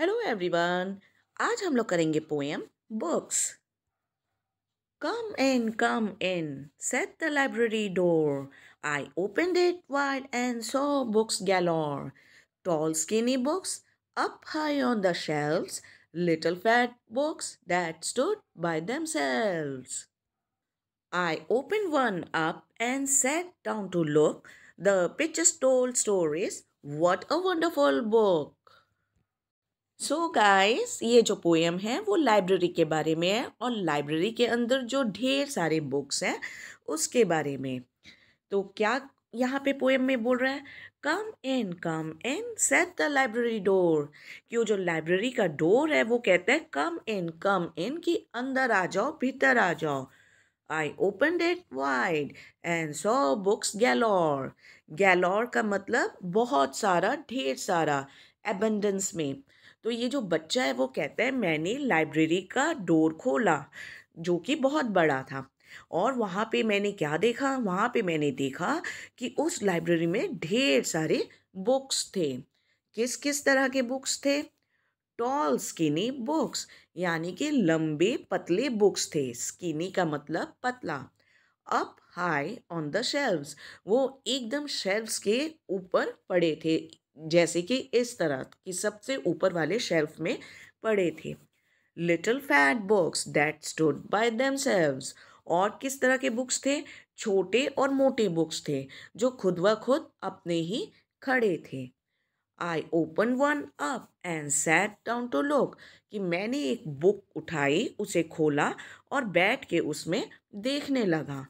Hello everyone आज हम लोग करेंगे poem books come in come in says the library door I open it wide and see books galore tall skinny books up high on the shelves little fat books that stood by themselves. I opened one up and sat down to look. The pictures told stories. What a wonderful book! So so guys ये जो poem है वो library के बारे में है और library के अंदर जो ढेर सारे बुक्स हैं उसके बारे में तो क्या यहाँ पे पोएम में बोल रहा है come in come in says the library door कि वो जो लाइब्रेरी का डोर है वो कहता है कम इन कम इन कि अंदर आ जाओ भीतर आ जाओ I open it wide and see books galore galore का मतलब बहुत सारा ढेर सारा एबंडेंस में तो ये जो बच्चा है वो कहता है मैंने लाइब्रेरी का डोर खोला जो कि बहुत बड़ा था और वहाँ पे मैंने क्या देखा वहाँ पे मैंने देखा कि उस लाइब्रेरी में ढेर सारे बुक्स थे किस किस तरह के बुक्स थे टॉल स्किनी बुक्स यानी कि लंबे पतले बुक्स थे स्किनी का मतलब पतला up high on the shelves वो एकदम शेल्व्स के ऊपर पड़े थे जैसे कि इस तरह की सबसे ऊपर वाले शेल्फ में पड़े थे little fat books that stood by themselves और किस तरह के बुक्स थे छोटे और मोटे बुक्स थे जो खुद व खुद अपने ही खड़े थे I open one up and sat down to look कि मैंने एक बुक उठाई उसे खोला और बैठ के उसमें देखने लगा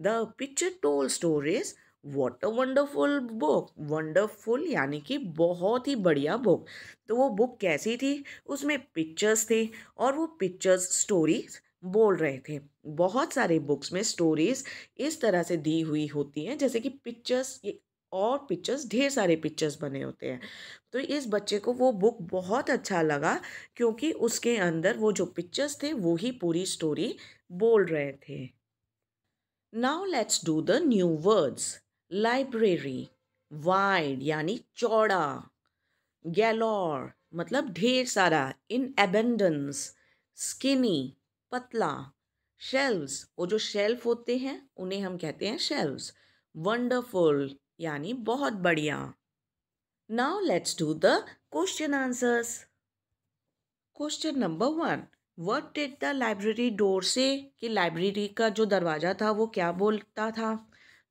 the picture told stories what a wonderful book wonderful यानी कि बहुत ही बढ़िया बुक तो वो बुक कैसी थी उसमें पिक्चर्स थे और वो पिक्चर्स स्टोरीज बोल रहे थे बहुत सारे बुक्स में स्टोरीज इस तरह से दी हुई होती हैं जैसे कि पिक्चर्स और पिक्चर्स ढेर सारे पिक्चर्स बने होते हैं तो इस बच्चे को वो बुक बहुत अच्छा लगा क्योंकि उसके अंदर वो जो पिक्चर्स थे वो ही पूरी स्टोरी बोल रहे थे now let's do the new words library wide यानी चौड़ा गैलोर मतलब ढेर सारा इन एबेंडेंस स्किनी पतला शेल्व्स वो जो शेल्फ होते हैं उन्हें हम कहते हैं शेल्व्स वंडरफुल यानी बहुत बढ़िया now let's do the question answers question number one what did the library door say कि लाइब्रेरी का जो दरवाज़ा था वो क्या बोलता था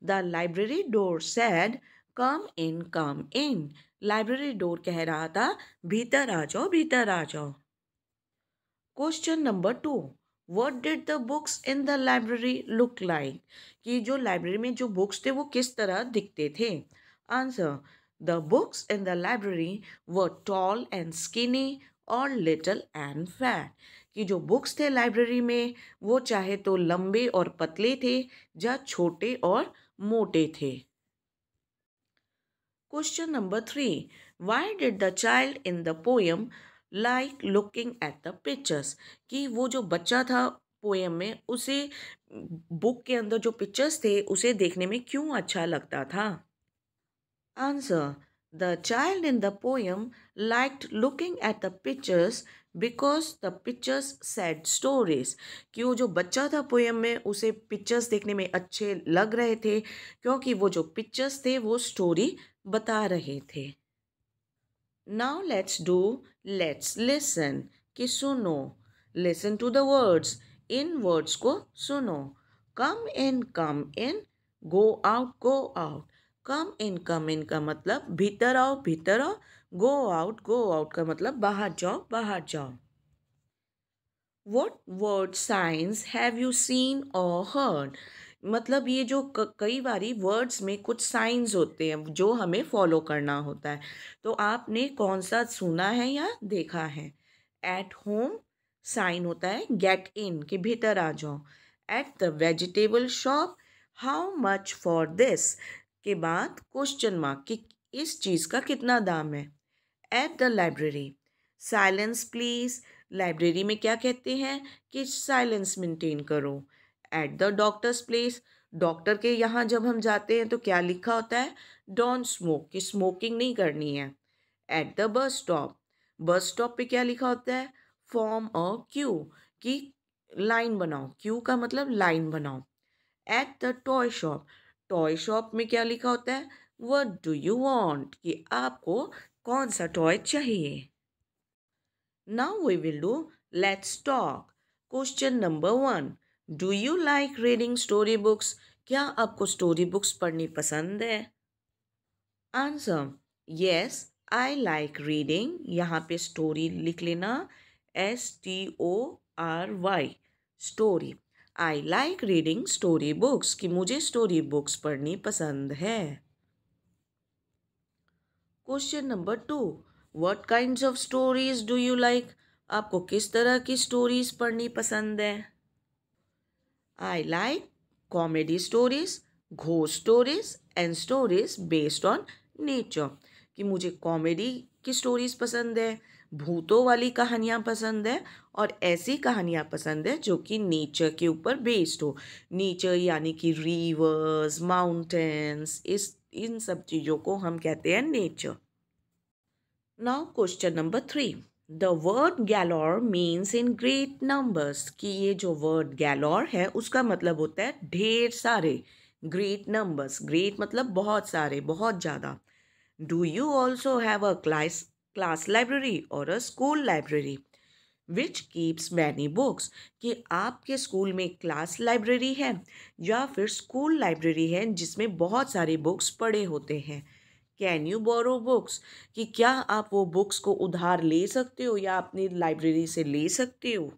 the library door said come in come in library door कह रहा था भीतर आ जाओ भीतर आ जाओ question number two what did the books in the library look like कि जो लाइब्रेरी में जो बुक्स थे वो किस तरह दिखते थे answer the books in the library were tall and skinny और लिटल एंड फैट कि जो बुक्स थे लाइब्रेरी में वो चाहे तो लंबे और पतले थे या छोटे और मोटे थे question number three why did the child in the poem like looking at the pictures कि वो जो बच्चा था पोएम में उसे बुक के अंदर जो पिक्चर्स थे उसे देखने में क्यों अच्छा लगता था answer the child in the poem liked looking at the pictures because the pictures said stories कि वो जो बच्चा था पोएम में उसे पिक्चर्स देखने में अच्छे लग रहे थे क्योंकि वो जो पिक्चर्स थे वो स्टोरी बता रहे थे now let's do let's listen कि सुनो listen to the words in words को सुनो कम in come in go out go out come in come इन का मतलब भीतर आओ भीतर आओ गो आउट गो आउट का मतलब बाहर जाओ बाहर जाओ what word signs have you seen or heard मतलब ये जो कई बारी वर्ड्स में कुछ साइंस होते हैं जो हमें फॉलो करना होता है तो आपने कौन सा सुना है या देखा है एट होम साइन होता है गेट इन के भीतर आ जाओ at the vegetable shop how much for this के बाद क्वेश्चन मार्क कि इस चीज़ का कितना दाम है at the library silence please library में क्या कहते हैं कि साइलेंस मेंटेन करो at the doctor's place doctor के यहाँ जब हम जाते हैं तो क्या लिखा होता है डोंट स्मोक कि स्मोकिंग नहीं करनी है at the bus stop bus stop पे क्या लिखा होता है फॉर्म अ क्यू कि लाइन बनाओ क्यू का मतलब लाइन बनाओ at the toy shop toy shop में क्या लिखा होता है वट डू यू वॉन्ट कि आपको कौन सा टॉय चाहिए now we will do let's talk question number one do you like reading story books क्या आपको स्टोरी बुक्स पढ़नी पसंद है answer yes I like reading यहाँ पे स्टोरी लिख लेना S T O R Y story I like reading story books कि मुझे स्टोरी बुक्स पढ़नी पसंद है question number two what kind of stories do you like आपको किस तरह की स्टोरीज पढ़नी पसंद है आई लाइक कॉमेडी स्टोरीज घो stories and stories based on nature कि मुझे कॉमेडी की स्टोरीज पसंद है भूतों वाली कहानियाँ पसंद है और ऐसी कहानियाँ पसंद है जो कि नेचर के ऊपर बेस्ड हो नेचर यानी कि रिवर्स माउंटेंस इस इन सब चीज़ों को हम कहते हैं nature now question number three the word galore means in great numbers कि ये जो वर्ड गैलोर है उसका मतलब होता है ढेर सारे ग्रेट नंबर्स ग्रेट मतलब बहुत सारे बहुत ज़्यादा do you also have a class class library or a school library which keeps many books कि आपके स्कूल में क्लास लाइब्रेरी है या फिर स्कूल लाइब्रेरी है जिसमें बहुत सारे बुक्स पड़े होते हैं कैन यू बोरो बुक्स कि क्या आप वो बुक्स को उधार ले सकते हो या अपनी लाइब्रेरी से ले सकते हो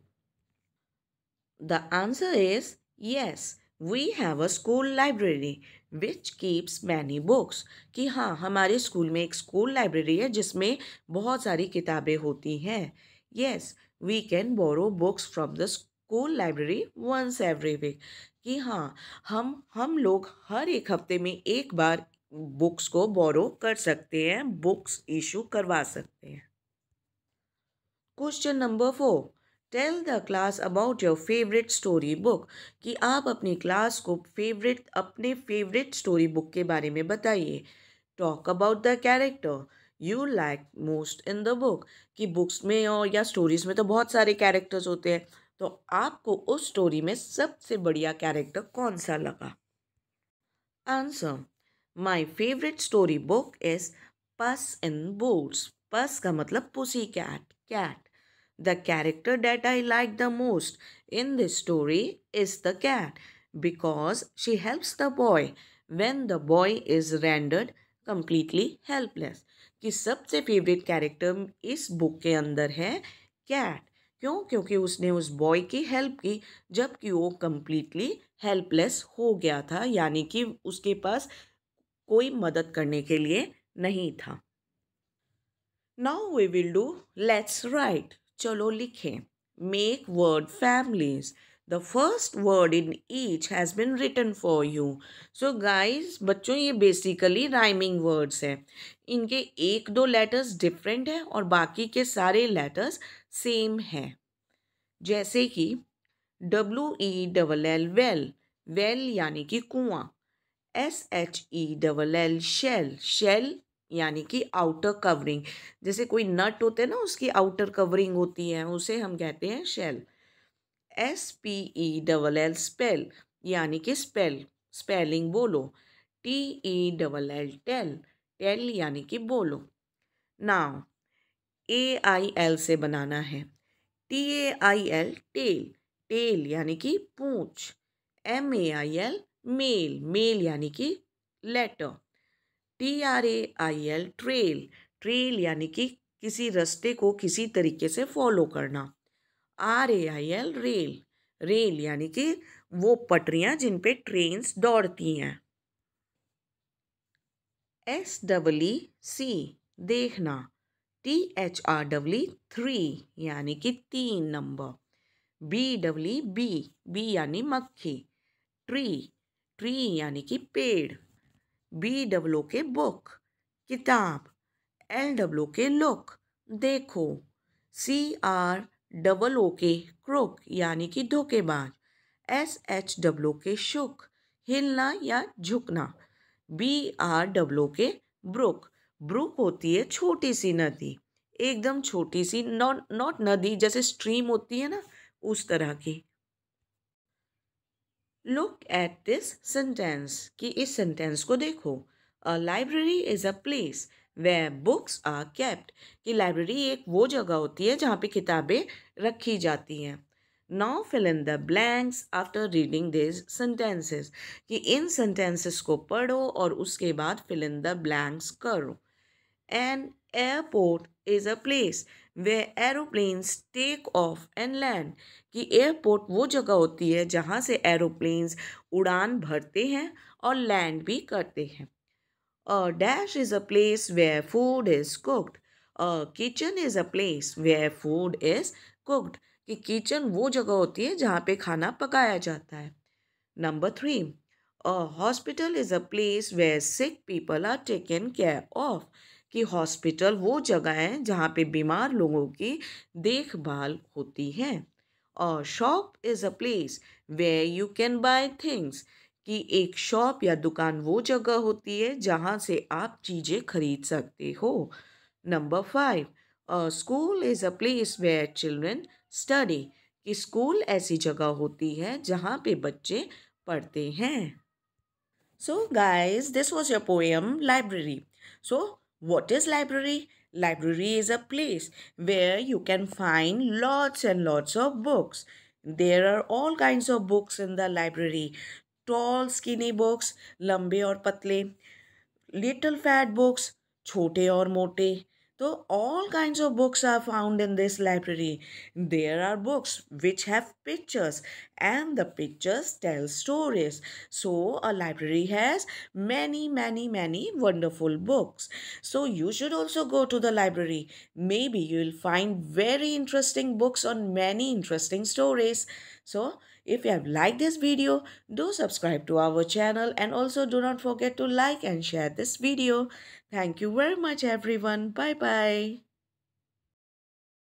the answer is yes we have a school library which keeps many books कि हाँ हमारे स्कूल में एक स्कूल लाइब्रेरी है जिसमें बहुत सारी किताबें होती हैं yes we can borrow books from the school library once every week कि हाँ हम हम लोग हर एक हफ्ते में एक बार बुक्स को बोरो कर सकते हैं बुक्स इशू करवा सकते हैं question number four tell the class about your favourite story book कि आप अपनी क्लास को फेवरेट अपने फेवरेट स्टोरी बुक के बारे में बताइए talk about the character you like most in the book कि बुक्स में और या स्टोरीज़ में तो बहुत सारे कैरेक्टर्स होते हैं तो आपको उस स्टोरी में सबसे बढ़िया कैरेक्टर कौन सा लगा answer my favourite story book is puss in boots puss का मतलब pussy cat cat The character that I like the most in this story is the cat because she helps the boy when the boy is rendered completely helpless. ki sabse favorite character is book ke andar hai cat kyun kyunki usne us boy ki help ki jab ki wo completely helpless ho gaya tha yani ki uske paas koi madad karne ke liye nahi tha now we will do let's write चलो लिखें make word families the first word in each has been written for you so guys बच्चों ये basically rhyming words हैं इनके एक दो letters different हैं और बाकी के सारे लेटर्स सेम हैं जैसे कि W E double L well well यानी कि कुआं S H E double L shell shell यानी कि आउटर कवरिंग जैसे कोई नट होते हैं ना उसकी आउटर कवरिंग होती है उसे हम कहते हैं shell S P E double L spell यानी कि स्पेल स्पेलिंग बोलो T E double L tell tell यानी कि बोलो नाव ए आई एल से बनाना है T A I L tell tell यानी कि पूछ M A I L mail mail यानी कि letter T R A I L trail trail यानी कि किसी रास्ते को किसी तरीके से फॉलो करना R A I L rail rail यानी कि वो पटरियां जिन पे ट्रेन्स दौड़ती हैं एस डबल सी देखना T H R double three यानी कि तीन number B double B B यानी मक्खी ट्री ट्री यानी कि पेड़ बी डब्लो के बुक किताब एल डब्लो के लुक देखो सी आर डबल ओ के क्रोक यानी कि धोखेबाज एस एच डब्लो के शुक हिलना या झुकना बी आर डब्लो के ब्रुक ब्रुक होती है छोटी सी नदी एकदम छोटी सी नॉट नॉट नदी जैसे स्ट्रीम होती है ना उस तरह की लुक एट दिस सेंटेंस कि इस सेंटेंस को देखो a library is a place where books are kept कि लाइब्रेरी एक वो जगह होती है जहाँ पे किताबें रखी जाती हैं now fill in the blanks after reading these sentences कि इन सेंटेंसेस को पढ़ो और उसके बाद फिल इन द ब्लैंक्स करो an airport is a place where aeroplanes take off and land कि एयरपोर्ट वो जगह होती है जहाँ से एरोप्लेन्स उड़ान भरते हैं और लैंड भी करते हैं a dash is a place where food is cooked a kitchen is a place where food is cooked कि किचन वो जगह होती है जहाँ पे खाना पकाया जाता है number three a hospital is a place where sick people are taken care of कि हॉस्पिटल वो जगह है जहाँ पे बीमार लोगों की देखभाल होती है और shop is a place where you can buy things कि एक शॉप या दुकान वो जगह होती है जहाँ से आप चीज़ें खरीद सकते हो number five school is a place where children study कि स्कूल ऐसी जगह होती है जहाँ पे बच्चे पढ़ते हैं so guys this was your poem library so What is library? Library is a place where you can find lots and lots of books. There are all kinds of books in the library. Tall skinny books, lambe or patle, little fat books, chote or mote. So, all kinds of books are found in this library. There are books which have pictures and the pictures tell stories. So, a library has many, many, many wonderful books. So, you should also go to the library. Maybe you will find very interesting books on many interesting stories. So, if you have liked this video, do subscribe to our channel and also do not forget to like and share this video. Thank you very much everyone. Bye bye.